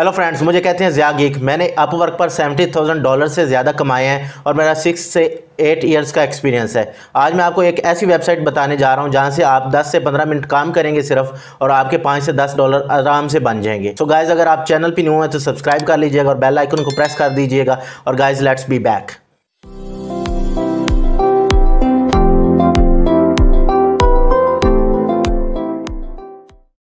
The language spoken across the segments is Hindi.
हेलो फ्रेंड्स मुझे कहते हैं ज्या गीक मैंने अपवर्क पर सेवेंटी थाउजेंड डॉलर से ज़्यादा कमाए हैं और मेरा सिक्स से एट इयर्स का एक्सपीरियंस है आज मैं आपको एक ऐसी वेबसाइट बताने जा रहा हूँ जहाँ से आप 10 से 15 मिनट काम करेंगे सिर्फ और आपके 5 से 10 डॉलर आराम से बन जाएंगे तो so गाइज़ अगर आप चैनल पर न्यू हैं तो सब्सक्राइब कर लीजिएगा और बेल आइकन को प्रेस कर दीजिएगा और guys let's be back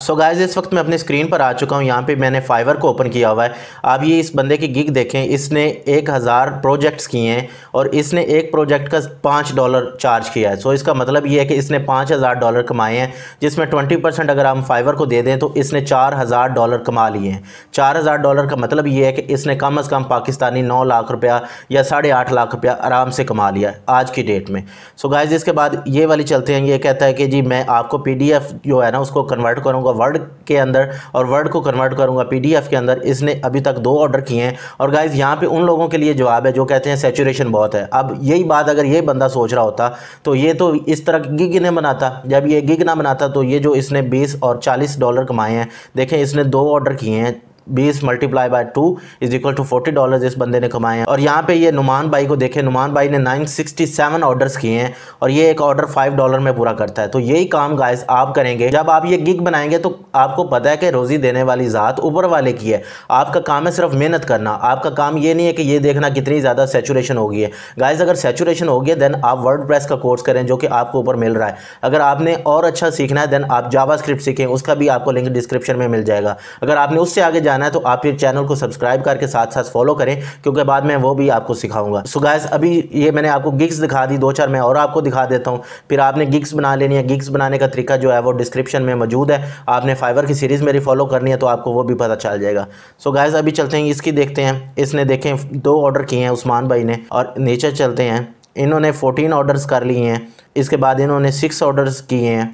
so so guys इस वक्त मैं अपने स्क्रीन पर आ चुका हूँ यहाँ पे मैंने फाइवर को ओपन किया हुआ है आप ये इस बंदे की गिग देखें इसने एक हज़ार प्रोजेक्ट्स किए हैं और इसने एक प्रोजेक्ट का पाँच डॉलर चार्ज किया है सो so इसका मतलब ये है कि इसने पाँच हज़ार डॉलर कमाए हैं जिसमें ट्वेंटी परसेंट अगर हम फाइवर को दे दें तो इसने चार हज़ार डॉलर कमा लिए हैं चार हज़ार डॉलर का मतलब ये है कि इसने कम अज़ कम पाकिस्तानी नौ लाख रुपया या साढ़े आठ लाख रुपया आराम से कमा लिया है आज की डेट में सो गायज इसके बाद ये वाली चलते हैं ये कहता है कि जी मैं आपको पी जो है ना उसको कन्वर्ट करूँगा वर्ड के अंदर और वर्ड को कन्वर्ट करूँगा पी के अंदर इसने अभी तक दो ऑर्डर किए हैं और गाइज़ यहाँ पर उन लोगों के लिए जवाब है जो कहते हैं सेचुरेशन बहुत है अब यही बात अगर ये बंदा सोच रहा होता तो ये तो इस तरह की गिग नहीं बनाता जब ये गिग ना बनाता तो ये जो इसने बीस और चालीस डॉलर कमाए हैं देखें इसने दो ऑर्डर किए हैं बीस multiply by two is equal to forty dollar इस बंदे ने कमाए हैं और यहाँ पे ये नुमान भाई को देखें नुमान भाई ने नाइन सिक्सटी सेवन ऑर्डर्स किए हैं और ये एक ऑर्डर फाइव डॉलर में पूरा करता है तो यही काम गाइस आप करेंगे जब आप ये गिग बनाएंगे तो आपको पता है कि रोज़ी देने वाली ज़ात ऊपर वाले की है आपका काम है सिर्फ मेहनत करना आपका काम ये नहीं है कि ये देखना कितनी ज़्यादा सेचुरेशन होगी है गाइज अगर सेचुरेशन होगी है देन आप वर्ड का कोर्स करें जो कि आपको ऊपर मिल रहा है अगर आपने और अच्छा सीखना है देन आप जावा सीखें उसका भी आपको लिंक डिस्क्रिप्शन में मिल जाएगा अगर आपने उससे आगे जाना है तो आप ये चैनल को सब्सक्राइब करके साथ साथ फॉलो करें क्योंकि बाद में वो भी आपको सिखाऊंगा सो so गैस अभी ये मैंने आपको गिग्स दिखा दी दो चार मैं और आपको दिखा देता हूँ फिर आपने गिग्स बना लेनी है गिग्स बनाने का तरीका जो है वो डिस्क्रिप्शन में मौजूद है आपने फाइवर की सीरीज़ मेरी फॉलो करनी है तो आपको वो भी पता चल जाएगा सो so गैस अभी चलते हैं इसकी देखते हैं इसने देखें दो ऑर्डर किए हैं उस्मान भाई ने और नीचे चलते हैं इन्होंने फोर्टीन ऑर्डर्स कर लिए हैं इसके बाद इन्होंने सिक्स ऑर्डर्स किए हैं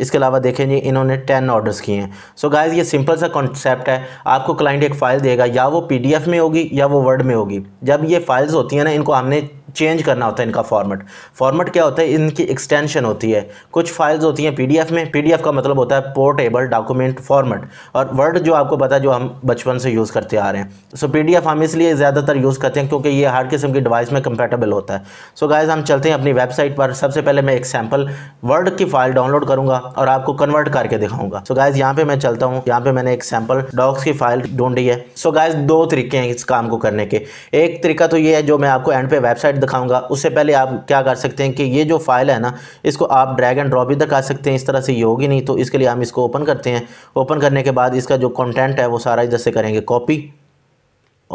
इसके अलावा देखें जी इन्होंने टेन ऑर्डर्स किए हैं सो गाइज ये सिंपल सा कॉन्सेप्ट है आपको क्लाइंट एक फ़ाइल देगा या वो पीडीएफ में होगी या वो वर्ड में होगी जब ये फाइल्स होती हैं ना इनको हमने चेंज करना होता है इनका फॉर्मेट फॉर्मेट क्या होता है इनकी एक्सटेंशन होती है कुछ फाइल्स होती हैं पीडीएफ में पीडीएफ का मतलब होता है पोर्टेबल डॉक्यूमेंट फॉर्मेट और वर्ड जो आपको पता है जो हम बचपन से यूज़ करते आ रहे हैं सो पी हम इसलिए ज़्यादातर यूज़ करते हैं क्योंकि ये हर किस्म की डिवाइस में कंपेटेबल होता है सो so गाइज हम चलते हैं अपनी वेबसाइट पर सबसे पहले मैं एक सैम्पल वर्ड की फाइल डाउनलोड करूँगा और आपको कन्वर्ट करके दिखाऊंगा सो गायज गाइज यहाँ पे मैं चलता हूँ यहाँ पे मैंने एक सैम्पल डॉक्स की फाइल ढूंढी है सो गायज गाइज दो तरीके हैं इस काम को करने के एक तरीका तो ये है जो मैं आपको एंड पे वेबसाइट दिखाऊंगा उससे पहले आप क्या कर सकते हैं कि ये जो फाइल है ना इसको आप ड्रैग एंड ड्रॉप इधर कर सकते हैं इस तरह से ये होगी नहीं तो इसके लिए हम इसको ओपन करते हैं ओपन करने के बाद इसका जो कंटेंट है वो सारा इधर से करेंगे कॉपी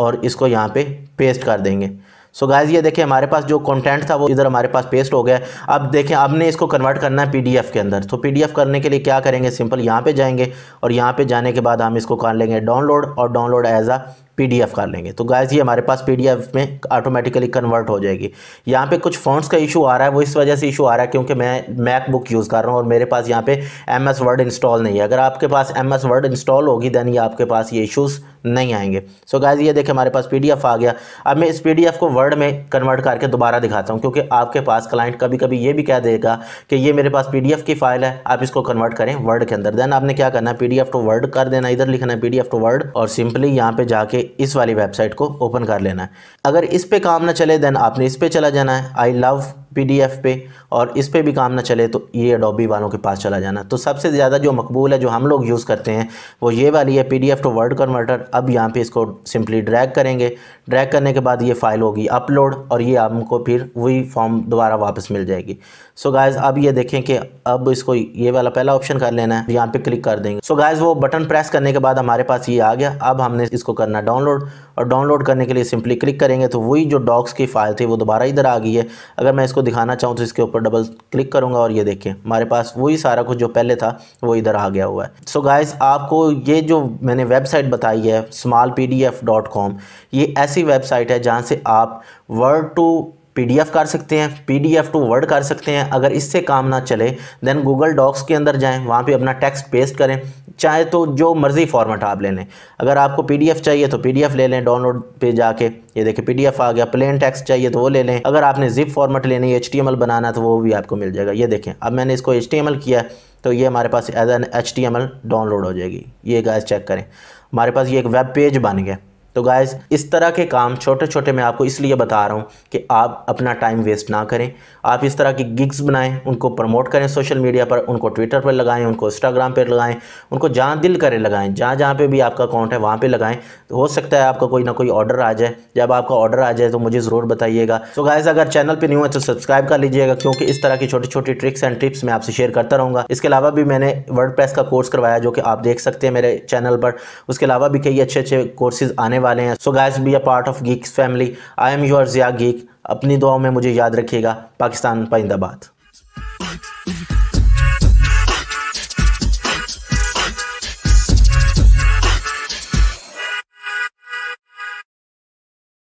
और इसको यहाँ पर पे पेस्ट कर देंगे सो so गाइज ये देखें हमारे पास जो कंटेंट था वो इधर हमारे पास पेस्ट हो गया अब देखें हमने इसको कन्वर्ट करना है पीडीएफ के अंदर तो पीडीएफ करने के लिए क्या करेंगे सिंपल यहाँ पे जाएंगे और यहाँ पे जाने के बाद हम इसको कर लेंगे डाउनलोड और डाउनलोड एज आ पीडीएफ कर लेंगे तो गाइस ये हमारे पास पीडीएफ में ऑटोमेटिकली कन्वर्ट हो जाएगी यहाँ पे कुछ फ़ॉन्ट्स का इशू आ रहा है वो इस वजह से इशू आ रहा है क्योंकि मैं मैकबुक यूज़ कर रहा हूँ और मेरे पास यहाँ पे एम एस वर्ड इंस्टॉल नहीं है अगर आपके पास एम एस वर्ड इंस्टॉल होगी देन ये आपके पास ये इशूज़ नहीं आएंगे सो गाइज ये देखिए हमारे पास पी आ गया अब मैं इस पी को वर्ड में कन्वर्ट करके दोबारा दिखाता हूँ क्योंकि आपके पास क्लाइंट कभी कभी ये भी कह देगा कि ये मेरे पास पी की फ़ाइल है आप इसको कन्वर्ट करें वर्ड के अंदर देन आपने क्या करना है पी टू वर्ड कर देना इधर लिखना है पी टू वर्ड और सिंपली यहाँ पर जाके इस वाली वेबसाइट को ओपन कर लेना है अगर इस पर काम ना चले देन आपने इस पर चला जाना है आई लव पीडीएफ पे और इस पे भी काम ना चले तो ये अडोबी वालों के पास चला जाना तो सबसे ज़्यादा जो मकबूल है जो हम लोग यूज़ करते हैं वो ये वाली है पीडीएफ टू वर्ड कन्वर्टर अब यहाँ पे इसको सिंपली ड्रैग करेंगे ड्रैग करने के बाद ये फ़ाइल होगी अपलोड और ये हमको फिर वही फॉर्म दोबारा वापस मिल जाएगी सो so अब ये देखें कि अब इसको ये वाला पहला ऑप्शन कर लेना है यहाँ पर क्लिक कर देंगे सो so वो बटन प्रेस करने के बाद हमारे पास ये आ गया अब हमने इसको करना डाउनलोड और डाउनलोड करने के लिए सिंपली क्लिक करेंगे तो वही जो डॉक्स की फ़ाइल थी वो दोबारा इधर आ गई है अगर मैं इसको दिखाना चाहूँ तो इसके ऊपर डबल क्लिक करूँगा और ये देखें हमारे पास वही सारा कुछ जो पहले था वो इधर आ गया हुआ है सो so गाइज आपको ये जो मैंने वेबसाइट बताई है स्मॉल ये ऐसी वेबसाइट है जहाँ से आप वर्ड टू पीडीएफ कर सकते हैं पीडीएफ टू वर्ड कर सकते हैं अगर इससे काम ना चले देन गूगल डॉक्स के अंदर जाएं वहाँ पे अपना टेक्स्ट पेस्ट करें चाहे तो जो मर्ज़ी फॉर्मेट आप ले लें अगर आपको पीडीएफ चाहिए तो पीडीएफ ले लें डाउनलोड पे जाके ये देखिए पीडीएफ आ गया प्लेन टेक्स्ट चाहिए तो वो ले लें अगर आपने जिप फॉर्मेट लेने है एच बनाना तो वो भी आपको मिल जाएगा ये देखें अब मैंने इसको एच किया तो ये हमारे पास एज एन एच डाउनलोड हो जाएगी ये गाइस चेक करें हमारे पास ये एक वेब पेज बन गया तो गाइस इस तरह के काम छोटे छोटे मैं आपको इसलिए बता रहा हूँ कि आप अपना टाइम वेस्ट ना करें आप इस तरह की गिग्स बनाएं उनको प्रमोट करें सोशल मीडिया पर उनको ट्विटर पर लगाएं उनको इंस्टाग्राम पर लगाएं उनको जहाँ दिल करें लगाएं जहाँ जहाँ पे भी आपका अकाउंट है वहाँ पे लगाएं तो हो सकता है आपका कोई ना कोई ऑर्डर आ जाए जब आपका ऑर्डर आ जाए तो मुझे ज़रूर बताइएगा तो गाइज़ अगर चैनल पर न्यू है तो सब्सक्राइब कर लीजिएगा क्योंकि इस तरह की छोटी छोटी ट्रिक्स एंड टिप्स मैं आपसे शेयर करता रहूँगा इसके अलावा भी मैंने वर्ड का कोर्स करवाया जो कि आप देख सकते हैं मेरे चैनल पर उसके अलावा भी कई अच्छे अच्छे कोर्सेज़ आने वाले हैं so guys be a part of geeks family I am your Jiya geek अपनी दुआओं में मुझे याद रखिएगा पाकिस्तान पाइंदाबाद